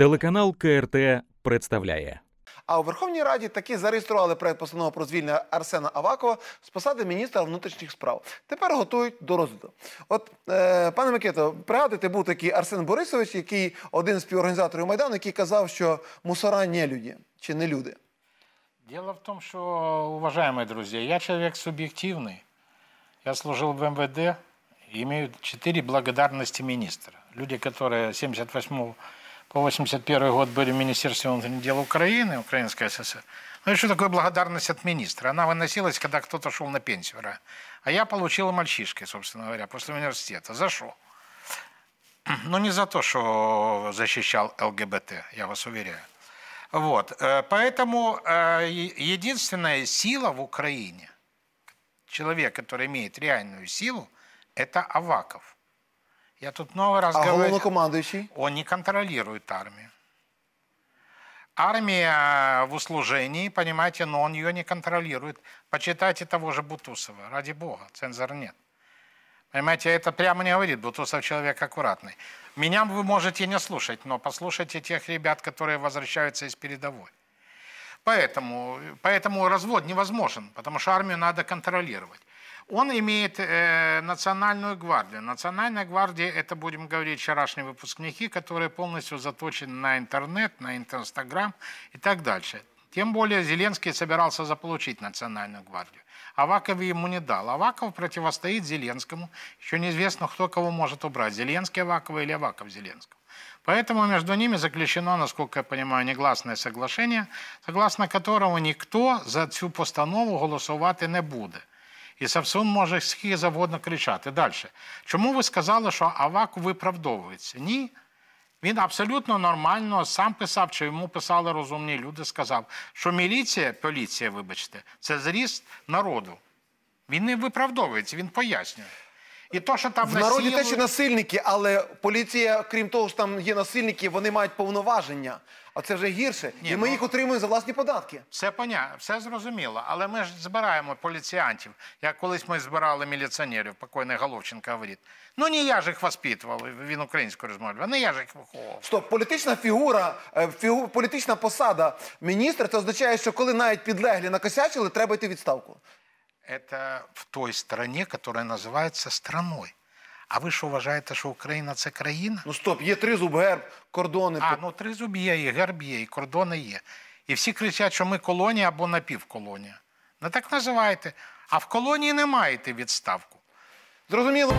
Телеканал КРТ представляє. А у Верховній Раді таки зареєстрували проект постанови про звільнення Арсена Авакова з посади міністра внутрішніх справ. Тепер готують до розгляду. От, е, пане Микито, пригадуйте, був такий Арсен Борисович, який один з співорганізаторів майдану, який казав, що мусора не люди чи не люди. Дело в тому, що, уважаємо друзі, я чоловік суб'єктивний, Я служив в МВД, і имею четыре благодарности министра. Люди, которые 78 по 81 год были в Министерстве внутренних дел Украины, Украинская ССР. Ну и что такое благодарность от министра? Она выносилась, когда кто-то шел на пенсию. Да? А я получил мальчишкой, собственно говоря, после университета. За что? Ну, не за то, что защищал ЛГБТ, я вас уверяю. Вот. Э, поэтому э, единственная сила в Украине, человек, который имеет реальную силу, это Аваков – я тут новый раз а говорю. А главнокомандующий? Он не контролирует армию. Армия э, в услужении, понимаете, но он ее не контролирует. Почитайте того же Бутусова, ради бога, цензор нет. Понимаете, это прямо не говорит, Бутусов человек аккуратный. Меня вы можете не слушать, но послушайте тех ребят, которые возвращаются из передовой. Поэтому, поэтому развод невозможен, потому что армию надо контролировать. Он имеет э, национальную гвардию. Национальная гвардия – это, будем говорить, вчерашние выпускники, которые полностью заточены на интернет, на Инстаграм и так дальше. Тем более Зеленский собирался заполучить национальную гвардию. Аваков ему не дал. Аваков противостоит Зеленскому. Еще неизвестно, кто кого может убрать, Зеленский Авакова или Аваков Зеленского. Поэтому между ними заключено, насколько я понимаю, негласное соглашение, согласно которому никто за цю постанову голосовать не будет. І Самсон може скільки завгодно кричати. Далі. Чому ви сказали, що Аваку виправдовується? Ні. Він абсолютно нормально сам писав, чи йому писали розумні люди, сказав, що міліція, поліція, вибачте, це зріст народу. Він не виправдовується, він пояснює. І то, що там в народі теж насильники, але поліція, крім того, що там є насильники, вони мають повноваження. А це вже гірше. Ні, і ми ну, їх отримуємо за власні податки. Все поня... все зрозуміло. Але ми ж збираємо поліціянтів. Як колись ми збирали міліціонерів, покойний Головченко говорить. Ну не я ж їх воспитував, він українською розмовляв, не «Ну, я ж їх виховував. Стоп, політична фігура, е, фігу... політична посада міністра, це означає, що коли навіть підлеглі накосячили, треба йти відставку это в той стране, которая називається страною. А ви що вважаєте, що Україна це країна? Ну стоп, є три зуб герб, кордони. А ну три зуб є, і герб є, і кордони є. І всі кричать, що ми колонія або напівколонія. Ну так називайте. А в колонії не маєте відставку. Зрозуміло.